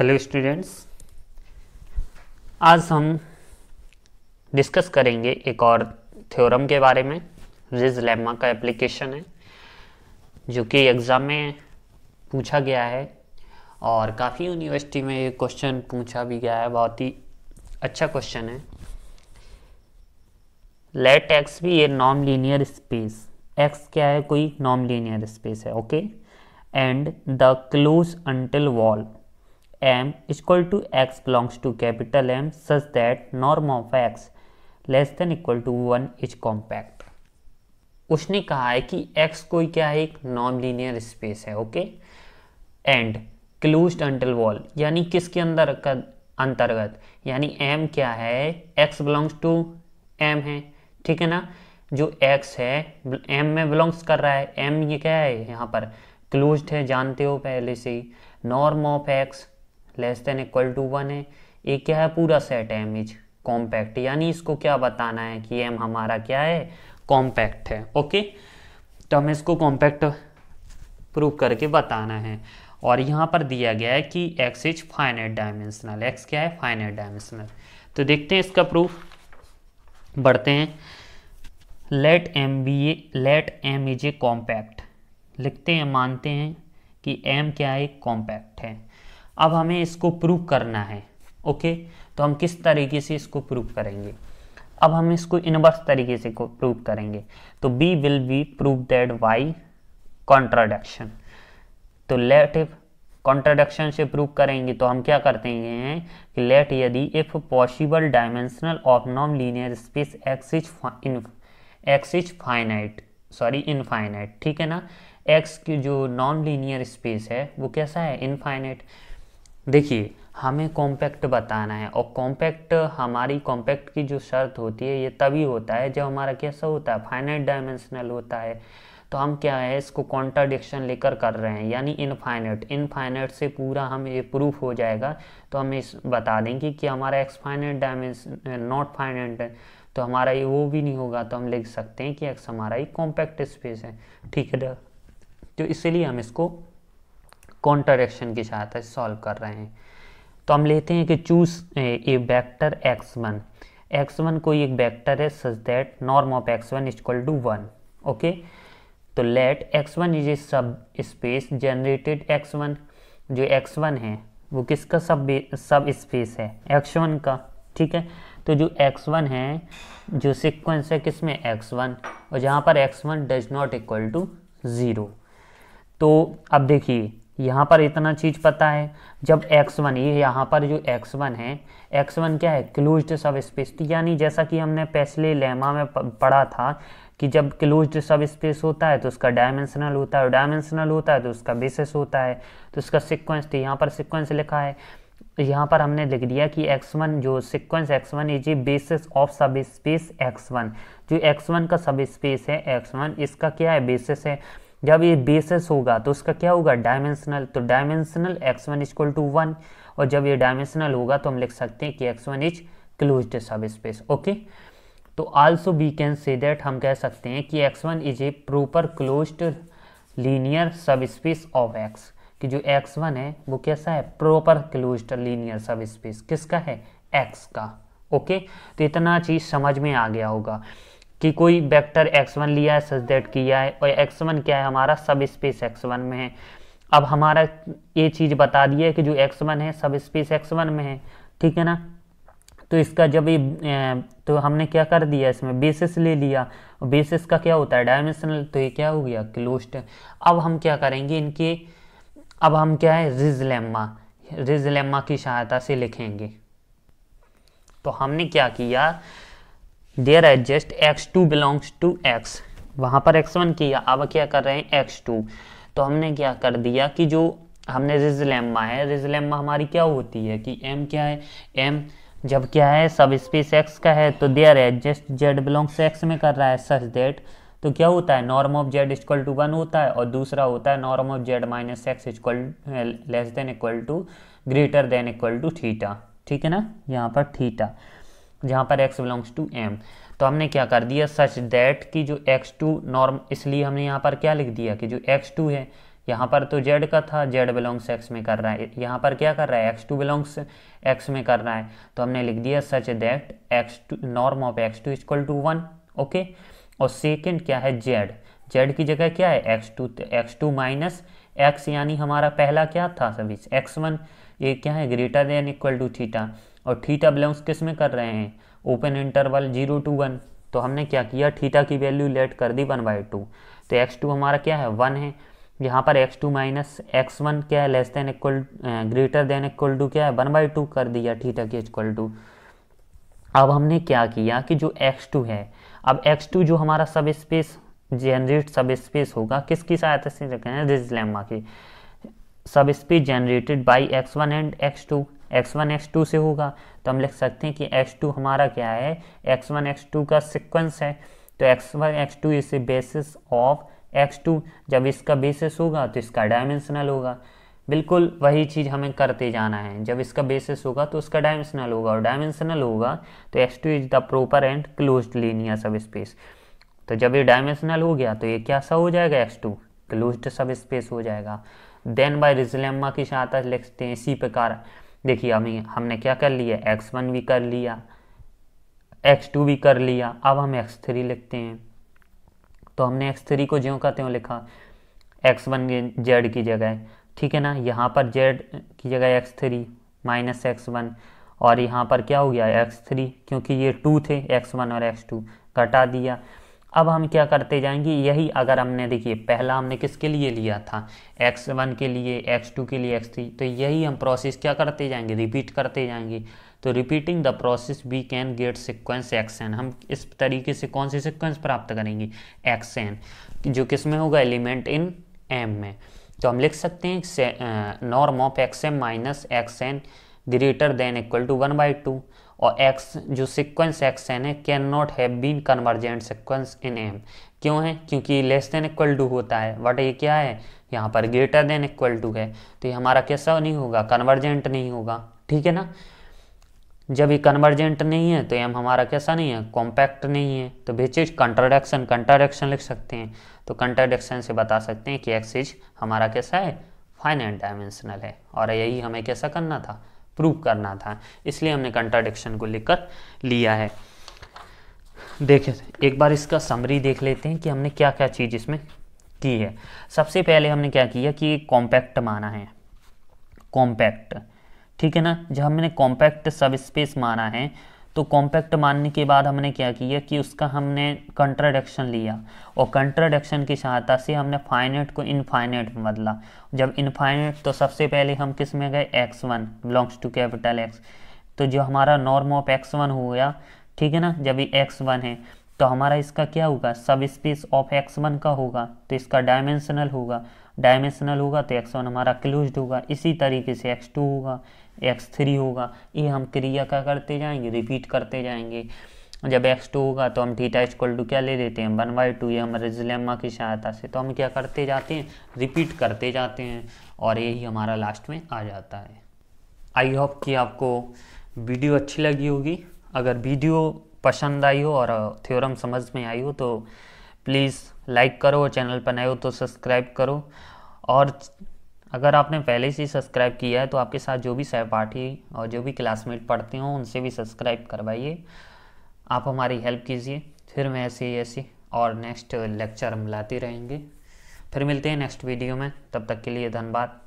hello students आज हम discuss करेंगे एक और थ्योरम के बारे में रिज लेमा का एप्लीकेशन है जो कि एग्ज़ाम में पूछा गया है और काफ़ी यूनिवर्सिटी में ये क्वेश्चन पूछा भी गया है बहुत ही अच्छा क्वेश्चन है लेट एक्स भी ये नॉन लीनियर स्पेस एक्स क्या है कोई नॉन लीनियर स्पेस है okay and the close unit ball M equal to X belongs to capital M such that norm of X less less equal to one is compact उसने कहा है कि X कोई क्या है एक नॉन लीनियर स्पेस है okay and close unit ball यानी किसके अंदर का अंतर्गत यानी एम क्या है एक्स बिलोंग्स टू एम है ठीक है ना जो एक्स है एम में बिलोंग्स कर रहा है एम ये क्या है यहाँ पर क्लोज्ड है जानते हो पहले से ही norm of X less than equal to one है ये क्या है पूरा सेट है एम इज कॉम्पैक्ट यानी इसको क्या बताना है कि एम हमारा क्या है कॉम्पैक्ट है ओके तो हमें इसको कॉम्पैक्ट प्रूव करके बताना है और यहाँ पर दिया गया है कि X is finite dimensional X क्या है फाइनाइट डायमेंशनल तो देखते हैं इसका प्रूफ बढ़ते हैं let M be a let M is a compact लिखते हैं मानते हैं कि एम क्या है कॉम्पैक्ट है अब हमें इसको प्रूव करना है ओके तो हम किस तरीके से इसको प्रूव करेंगे अब हम इसको इनवर्स तरीके से को प्रूव करेंगे तो we will be prove that by contradiction तो लेट इफ कॉन्ट्राडक्शन से प्रूव करेंगे तो हम क्या करते हैं कि लेट यदि if possible dimensional of non linear space X is X is finite sorry infinite ठीक है ना एक्स की जो नॉन लीनियर स्पेस है वो कैसा है इनफाइनाइट देखिए हमें कॉम्पैक्ट बताना है और कॉम्पैक्ट हमारी कॉम्पैक्ट की जो शर्त होती है ये तभी होता है जब हमारा कैसा होता है फाइनाइट डायमेंशनल होता है तो हम क्या है इसको कॉन्ट्राडिक्शन लेकर कर रहे हैं यानी इनफाइनाइट इनफाइनाइट से पूरा हम ये प्रूफ हो जाएगा तो हम इस बता देंगे कि हमारा एक्स डायमेंशन नॉट फाइनेट है तो हमारा ये वो भी नहीं होगा तो हम लिख सकते हैं कि एक्स हमारा ये कॉम्पैक्ट स्पेस है ठीक है तो इसलिए हम इसको कॉन्ट्राडक्शन की सहायता से सॉल्व कर रहे हैं तो हम लेते हैं कि choose a vector X one X one कोई एक वेक्टर है such that norm of X one is equal to one okay तो let X one is a subspace generated X one जो एक्स वन है वो किसका सब सब स्पेस है एक्स वन का ठीक है तो जो एक्स वन है जो सिक्वेंस है किस में एक्स वन और जहाँ पर X one does not equal to zero तो अब देखिए यहाँ पर इतना चीज़ पता है जब x1 ये यहाँ पर जो x1 है x1 क्या है क्लोज्ड सब स्पेस यानी जैसा कि हमने पिछले लेमा में पढ़ा था कि जब क्लोज्ड सब स्पेस होता है तो उसका डायमेंशनल होता है और डायमेंशनल होता है तो उसका बेसिस होता है तो उसका सिक्वेंस तो यहाँ पर सिक्वेंस लिखा है यहाँ पर हमने लिख दिया कि x1 जो sequence x1 one is a basis of subspace X जो x1 का सब स्पेस है x1 इसका क्या है बेसिस है जब ये बेसिस होगा तो उसका क्या होगा डायमेंशनल तो dimensional X one is equal to one और जब ये डायमेंशनल होगा तो हम लिख सकते हैं कि X one is close subspace okay तो also we can say that हम कह सकते हैं कि X one is a proper closed linear subspace of X कि जो एक्स वन है वो कैसा है proper closed linear subspace किसका है एक्स का ओके तो इतना चीज़ समझ में आ गया होगा कि कोई वेक्टर x1 लिया है सच देट किया है और x1 क्या है हमारा सब स्पेस x1 में है अब हमारा ये चीज़ बता दी है कि जो x1 है सब स्पेस x1 में है ठीक है ना तो इसका जब ये तो हमने क्या कर दिया इसमें बेसिस ले लिया बेसिस का क्या होता है डायमेंशनल तो ये क्या हो गया क्लोज्ड अब हम क्या करेंगे इनके अब हम क्या है रिजलेम्मा रिजलेम्मा की सहायता से लिखेंगे तो हमने क्या किया there are just X two belongs to X वहाँ पर एक्स वन किया अब क्या कर रहे हैं एक्स टू तो हमने क्या कर दिया कि जो हमने रिजलेम्मा है रिजलेम्मा हमारी क्या होती है कि एम क्या है एम जब क्या है सब स्पेस एक्स का है तो there are just Z belongs X में कर रहा है सच देट तो क्या होता है norm of Z equal to one होता है और दूसरा होता है norm of Z minus X equal less than equal to greater than equal to theta ठीक है ना यहाँ पर थीटा जहाँ पर एक्स बिलोंग्स टू एम तो हमने क्या कर दिया सच दैट कि जो एक्स टू नॉर्म इसलिए हमने यहाँ पर क्या लिख दिया कि जो एक्स टू है यहाँ पर तो जेड का था जेड बिलोंग्स एक्स में कर रहा है यहाँ पर क्या कर रहा है एक्स टू बिलोंग्स एक्स में कर रहा है तो हमने लिख दिया such that X two norm of X two is equal to one okay और सेकेंड क्या है जेड जेड की जगह क्या है X two X two minus X यानी हमारा पहला क्या था सभी एक्स वन ये क्या है greater than equal to theta और थीटा बिलोंग्स किस में कर रहे हैं open interval zero to one तो हमने क्या किया थीटा की वैल्यू लेट कर दी वन बाई टू तो एक्स टू हमारा क्या है वन है यहाँ पर X two minus X one क्या है less than equal greater than equal to क्या है वन बाई टू कर दिया थीटा के इक्वल टू अब हमने क्या किया कि जो एक्स टू है अब एक्स टू जो हमारा सब स्पेस जनरेट सब स्पेस होगा किसकी सहायता से रखें रिजलेमा की subspace generated by X one and X two X one X two से होगा तो हम लिख सकते हैं कि एक्स टू हमारा क्या है एक्स वन एक्स टू का सिक्वेंस है तो X one X two is a basis of X two जब इसका बेसिस होगा तो इसका डायमेंशनल होगा बिल्कुल वही चीज़ हमें करते जाना है जब इसका बेसिस होगा तो उसका डायमेंशनल होगा और डायमेंशनल होगा तो X two is the proper and close linear subspace तो जब ये डायमेंशनल हो गया तो ये क्या सा हो जाएगा X two close subspace हो जाएगा देन बाय रिजलेम्मा की सहायता लिखते हैं इसी प्रकार देखिए हमें हमने क्या कर लिया एक्स वन भी कर लिया एक्स टू भी कर लिया अब हम एक्स थ्री लिखते हैं तो हमने एक्स थ्री को ज्यों का त्यों लिखा एक्स वन जेड की जगह ठीक है ना यहाँ पर जेड की जगह X three minus X one और यहाँ पर क्या हो गया एक्स थ्री क्योंकि ये टू थे एक्स वन और एक्स टू घटा दिया अब हम क्या करते जाएंगे यही अगर हमने देखिए पहला हमने किसके लिए लिया था एक्स वन के लिए एक्स टू के लिए एक्स थ्री तो यही हम प्रोसेस क्या करते जाएंगे रिपीट करते जाएंगे तो repeating the process we can get sequence N हम इस तरीके से कौन सी सिक्वेंस प्राप्त करेंगे एन जो किस में होगा एलिमेंट इन एम में तो हम लिख सकते हैं norm of X M minus X N greater than equal to one by two और एक्स जो सिक्वेंस एक्स एन है can not have been convergent sequence in M क्यों है क्योंकि लेस देन इक्वल टू होता है बट ये क्या है यहाँ पर ग्रेटर देन इक्वल टू है तो ये हमारा कैसा नहीं होगा कन्वर्जेंट नहीं होगा ठीक है ना जब ये कन्वर्जेंट नहीं है तो एम हमारा कैसा नहीं है कॉम्पैक्ट नहीं है तो विच इज कंट्राडक्शन कंट्राडक्शन लिख सकते हैं तो कंट्राडक्शन से बता सकते हैं कि एक्स इज हमारा कैसा है फाइनाइट डायमेंशनल है और यही हमें कैसा करना था प्रूव करना था इसलिए हमने कंट्राडिक्शन को लेकर लिया है देखिए एक बार इसका समरी देख लेते हैं कि हमने क्या क्या चीज़ इसमें की है सबसे पहले हमने क्या किया कि कॉम्पैक्ट माना है कॉम्पैक्ट ठीक है ना जब हमने कॉम्पैक्ट सब स्पेस माना है तो कॉम्पैक्ट मानने के बाद हमने क्या किया कि उसका हमने कंट्राडक्शन लिया और कंट्राडक्शन की सहायता से हमने फाइनेट को इनफाइनेट में बदला जब इनफाइनेट तो सबसे पहले हम किस में गए X one belongs to capital X तो जो हमारा नॉर्म ऑफ एक्स वन हो गया ठीक है ना जब ये एक्स वन है तो हमारा इसका क्या होगा सब स्पेस ऑफ एक्स वन का होगा तो इसका डायमेंशनल होगा डायमेंशनल होगा तो एक्स वन हमारा क्लोज्ड होगा इसी तरीके से एक्स टू होगा एक्स थ्री होगा ये हम क्रिया क्या करते जाएंगे रिपीट करते जाएंगे जब एक्स टू होगा तो हम थीटा इक्वल टू क्या ले लेते हैं वन बाई टू ये हमारे जिलेमा की सहायता से तो हम क्या करते जाते हैं रिपीट करते जाते हैं और यही हमारा लास्ट में आ जाता है आई होप कि आपको वीडियो अच्छी लगी होगी अगर वीडियो पसंद आई हो और थ्योरम समझ में आई हो तो प्लीज़ लाइक करो चैनल पर नए हो तो सब्सक्राइब करो और अगर आपने पहले से सब्सक्राइब किया है तो आपके साथ जो भी सहपाठी और जो भी क्लासमेट पढ़ते हों उनसे भी सब्सक्राइब करवाइए आप हमारी हेल्प कीजिए फिर मैं ऐसे ही ऐसे और नेक्स्ट लेक्चर हम लाते रहेंगे फिर मिलते हैं नेक्स्ट वीडियो में तब तक के लिए धन्यवाद